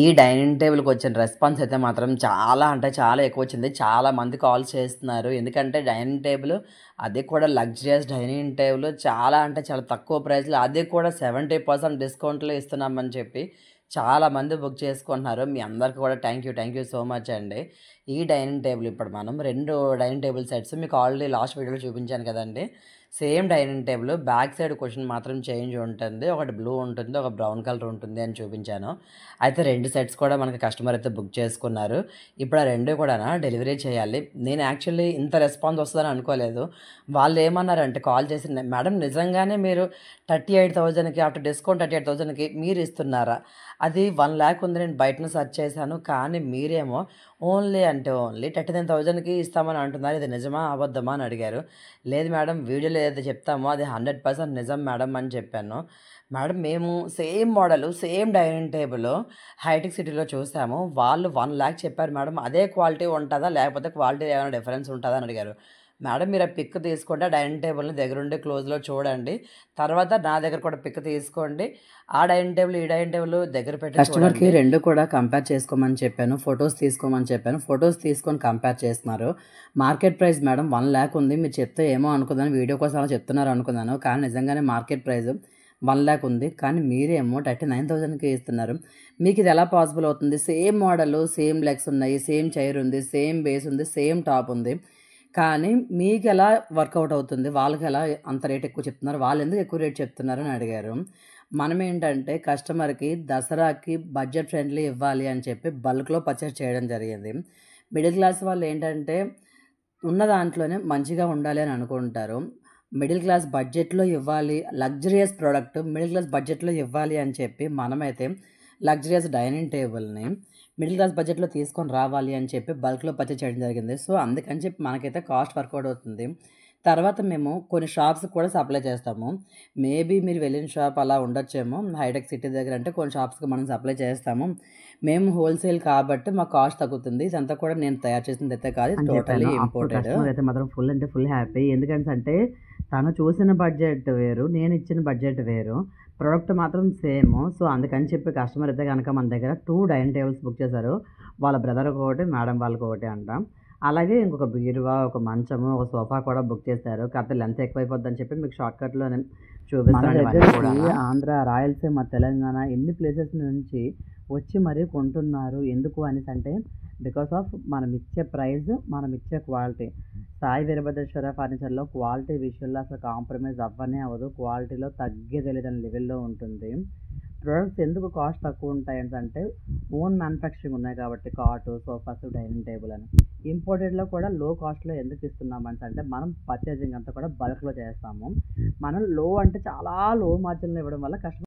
ఈ డైనింగ్ టేబుల్కి వచ్చిన రెస్పాన్స్ అయితే మాత్రం చాలా అంటే చాలా ఎక్కువ వచ్చింది చాలా మంది కాల్ చేస్తున్నారు ఎందుకంటే డైనింగ్ టేబుల్ అది కూడా లగ్జరియస్ డైనింగ్ టేబుల్ చాలా అంటే చాలా తక్కువ ప్రైస్లో అది కూడా సెవెంటీ పర్సెంట్ డిస్కౌంట్లో ఇస్తున్నామని చెప్పి చాలా మంది బుక్ చేసుకుంటున్నారు మీ అందరికీ కూడా thank you thank you so much అండి ఈ డైనింగ్ టేబుల్ ఇప్పుడు మనం రెండు డైనింగ్ టేబుల్ సెట్స్ మీకు ఆల్రెడీ లాస్ట్ వీడియోలో చూపించాను కదండి same dining table back side question మాత్రం చేంజ్ ఉంటుంది ఒకటి బ్లూ ఉంటుంది ఒక బ్రౌన్ కలర్ ఉంటుంది అని చూపించాను అయితే రెండు సెట్స్ కూడా మనకి కస్టమర్ అయితే బుక్ చేసుకున్నారు ఇప్పుడు ఆ రెండు కూడా డెలివరీ చేయాలి నేను యాక్చువల్లీ ఇంత రెస్పాన్స్ వస్తుందని అనుకోలేదు వాళ్ళు ఏమన్నారంటే కాల్ చేసి మేడం నిజంగానే మీరు థర్టీ ఎయిట్ థౌజండ్కి ఆఫ్టర్ డిస్కౌంట్ థర్టీ ఎయిట్ థౌజండ్కి మీరు ఇస్తున్నారా అది వన్ ల్యాక్ ఉంది నేను బయటను సెర్చ్ చేశాను కానీ మీరేమో ఓన్లీ అంటే ఓన్లీ థర్టీ నైన్ థౌజండ్కి ఇస్తామని అంటున్నారు ఇది నిజమా అబద్ధమా అని అడిగారు లేదు మేడం వీడియోలో ఏదైతే చెప్తామో అది హండ్రెడ్ పర్సెంట్ నిజం మేడం అని చెప్పాను మేడం మేము same model same dining table హైటెక్ సిటీలో చూసాము వాళ్ళు వన్ ల్యాక్ చెప్పారు మేడం అదే క్వాలిటీ ఉంటుందా లేకపోతే క్వాలిటీ ఏమైనా డిఫరెన్స్ ఉంటుందా అని అడిగారు మేడం మీరు ఆ పిక్ తీసుకోండి ఆ డైనింగ్ టేబుల్ని దగ్గరుండి క్లోజ్లో చూడండి తర్వాత నా దగ్గర కూడా పిక్ తీసుకోండి ఆ డైనింగ్ టేబుల్ ఈ డైనింగ్ టేబుల్ దగ్గర పెట్టి కస్టమర్కి రెండు కూడా కంపేర్ చేసుకోమని చెప్పాను ఫొటోస్ తీసుకోమని చెప్పాను ఫొటోస్ తీసుకొని కంపేర్ చేస్తున్నారు market price madam one lakh ఉంది మీరు చెప్తే ఏమో అనుకున్నాను వీడియో కోసం అలా చెప్తున్నారు అనుకున్నాను కానీ నిజంగానే మార్కెట్ ప్రైస్ వన్ ల్యాక్ ఉంది కానీ మీరేమో థర్టీ నైన్ థౌజండ్కి ఇస్తున్నారు మీకు ఇది ఎలా పాసిబుల్ అవుతుంది సేమ్ మోడల్ సేమ్ లెగ్స్ ఉన్నాయి సేమ్ చైర్ ఉంది సేమ్ బేస్ ఉంది సేమ్ టాప్ ఉంది కానీ మీకు ఎలా వర్కౌట్ అవుతుంది వాళ్ళకి ఎలా అంత రేట్ ఎక్కువ చెప్తున్నారు వాళ్ళు ఎందుకు ఎక్కువ రేట్ చెప్తున్నారు అని అడిగారు మనం ఏంటంటే కస్టమర్కి దసరాకి బడ్జెట్ ఫ్రెండ్లీ ఇవ్వాలి అని చెప్పి బల్క్లో పర్చేస్ చేయడం జరిగింది మిడిల్ క్లాస్ వాళ్ళు ఏంటంటే ఉన్న దాంట్లోనే మంచిగా ఉండాలి అని అనుకుంటారు మిడిల్ క్లాస్ బడ్జెట్లో ఇవ్వాలి లగ్జరియస్ ప్రోడక్ట్ మిడిల్ క్లాస్ బడ్జెట్లో ఇవ్వాలి అని చెప్పి మనమైతే లగ్జరియస్ డైనింగ్ టేబుల్ని మిడిల్ క్లాస్ బడ్జెట్లో తీసుకొని రావాలి అని చెప్పి బల్క్లో పర్చేజ్ చేయడం జరిగింది సో అందుకని చెప్పి మనకైతే కాస్ట్ వర్కౌట్ అవుతుంది తర్వాత మేము కొన్ని షాప్స్ కూడా సప్లై చేస్తాము మేబీ మీరు వెళ్ళిన షాప్ అలా ఉండొచ్చేమో హైటెక్ సిటీ దగ్గర అంటే కొన్ని షాప్స్కి మనం సప్లై చేస్తాము మేము హోల్సేల్ కాబట్టి మా కాస్ట్ తగ్గుతుంది ఇదంతా కూడా నేను తయారు చేసింది అయితే కాదు టోటలీ ఇంపార్టెంట్ అయితే మాత్రం ఫుల్ అంటే ఫుల్ హ్యాపీ ఎందుకంటే తను చూసిన బడ్జెట్ వేరు నేను ఇచ్చిన బడ్జెట్ వేరు ప్రోడక్ట్ మాత్రం సేమ్ సో అందుకని చెప్పి కస్టమర్ అయితే కనుక మన దగ్గర టూ డైనింగ్ టేబుల్స్ బుక్ చేశారు వాళ్ళ బ్రదర్ ఒకటి మేడం వాళ్ళకి ఒకటి అంటాం అలాగే ఇంకొక బీరువా ఒక మంచము ఒక సోఫా కూడా బుక్ చేశారు కాకపోతే లెంత్ ఎక్కువైపోద్దని చెప్పి మీకు షార్ట్కట్లో చూపిస్తాను ఆంధ్ర రాయలసీమ తెలంగాణ ఎన్ని ప్లేసెస్ నుంచి వచ్చి మరీ కొంటున్నారు ఎందుకు అనేసి అంటే బికాస్ ఆఫ్ మనం ఇచ్చే ప్రైస్ మనం ఇచ్చే క్వాలిటీ సాయి వీరభద్రేశ్వర ఫర్నిచర్లో క్వాలిటీ విషయంలో అసలు కాంప్రమైజ్ అవ్వనే అవ్వదు క్వాలిటీలో తెలియదని లెవెల్లో ఉంటుంది ప్రొడక్ట్స్ ఎందుకు కాస్ట్ తక్కువ అంటే ఓన్ మ్యానుఫ్యాక్చరింగ్ ఉన్నాయి కాబట్టి కాటు సోఫాస్ డైనింగ్ టేబుల్ అని ఇంపోర్టెడ్లో కూడా లో కాస్ట్లో ఎందుకు ఇస్తున్నామంటే అంటే మనం పర్చేజింగ్ అంతా కూడా బల్క్లో చేస్తాము మనం లో అంటే చాలా లో మార్జిన్లో ఇవ్వడం వల్ల కస్టమర్